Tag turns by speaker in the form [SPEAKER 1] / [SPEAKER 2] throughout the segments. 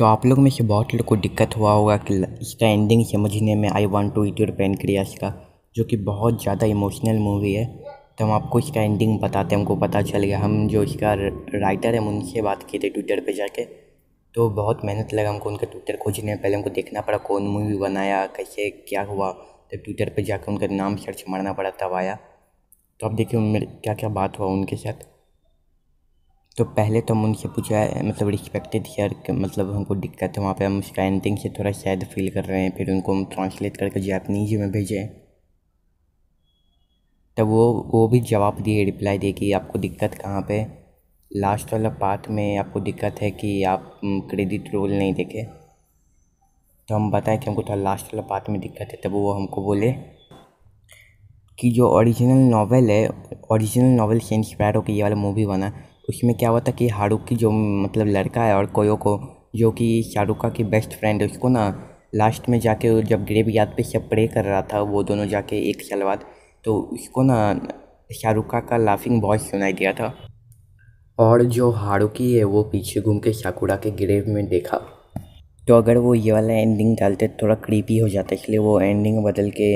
[SPEAKER 1] तो आप लोग में से बहुत लोग को दिक्कत हुआ होगा कि इसका एंडिंग समझने में I want to eat your pancreas का जो कि बहुत ज़्यादा इमोशनल मूवी है तो हम आपको इसका एंडिंग बताते हमको पता चल गया हम जो इसका राइटर है उनसे बात किए थे ट्विटर पे जाके तो बहुत मेहनत लगा हमको उनका ट्विटर खोजने में पहले हमको देखना पड़ा कौन मूवी बनाया कैसे क्या हुआ तो ट्विटर पे जाकर उनका नाम सर्च मारना पड़ा तब आया तो आप देखिए मेरे क्या क्या बात हुआ उनके साथ तो पहले तो हम उनसे पूछा मतलब रिस्पेक्टेड सर मतलब हमको दिक्कत है वहाँ पे हम उसका एंडिंग से थोड़ा शायद फील कर रहे हैं फिर उनको हम ट्रांसलेट करके जापनीज में भेजें तब वो वो भी जवाब दिए रिप्लाई दिए कि आपको दिक्कत कहाँ पे लास्ट वाला पार्ट में आपको दिक्कत है कि आप क्रेडिट रोल नहीं देखे तो हम बताएं कि हमको थोड़ा तो लास्ट वाला पार्ट में दिक्कत है तब वो हमको बोले कि जो ओरिजिनल नावल है ओरिजिनल नावल से इंस्पायर होकर ये वाला मूवी बना उसमें क्या हुआ था कि हारूक की जो मतलब लड़का है और कोयो को जो कि शाहरुख का की बेस्ट फ्रेंड है उसको ना लास्ट में जाके जब ग्रेव याद पे सब प्रे कर रहा था वो दोनों जाके एक सलवाद तो उसको ना शाहरुख का लाफिंग बहुत सुनाई दिया था और जो हारुकी है वो पीछे घूम के शाकुड़ा के ग्रेव में देखा तो अगर वो ये वाला एंडिंग डालते थोड़ा क्रीपी हो जाता इसलिए वो एंडिंग बदल के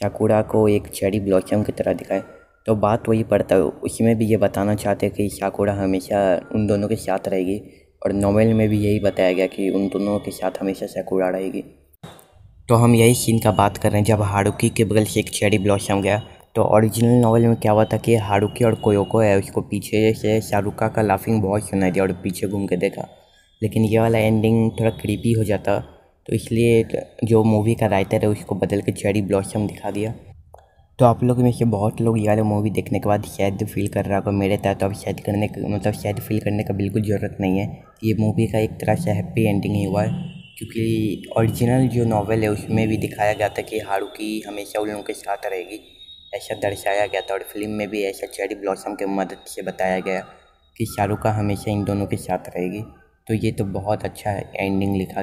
[SPEAKER 1] शाकुड़ा को एक चेरी ब्लॉसम की तरह दिखाए तो बात वही पड़ता है उसी में भी ये बताना चाहते हैं कि साकुरा हमेशा उन दोनों के साथ रहेगी और नॉवेल में भी यही बताया गया कि उन दोनों के साथ हमेशा साकुरा रहेगी तो हम यही सीन का बात कर रहे हैं जब हारुकी के बगल से एक चेरी ब्लॉसम गया तो ओरिजिनल नॉवल में क्या हुआ था कि हारुकी और कोयोको है उसको पीछे से शाहरुख का लाफिंग बहुत सुनाई दिया और पीछे घूम के देखा लेकिन ये वाला एंडिंग थोड़ा क्रीपी हो जाता तो इसलिए जो मूवी का राइटर है उसको बदल के चेरी ब्लॉसम दिखा दिया तो आप लोग में से बहुत लोग यार मूवी देखने के बाद शायद फील कर रहा होगा मेरे तहत तो अब शायद करने का मतलब शायद फील करने का बिल्कुल ज़रूरत नहीं है ये मूवी का एक तरह से हैप्पी एंडिंग ही हुआ है क्योंकि ओरिजिनल जो नॉवल है उसमें भी दिखाया गया था कि की हमेशा उन लोगों के साथ रहेगी ऐसा दर्शाया गया था और फिल्म में भी ऐसा चेरी ब्लॉसम के मदद से बताया गया कि शाहरुख का हमेशा इन दोनों के साथ रहेगी तो ये तो बहुत अच्छा एंडिंग लिखा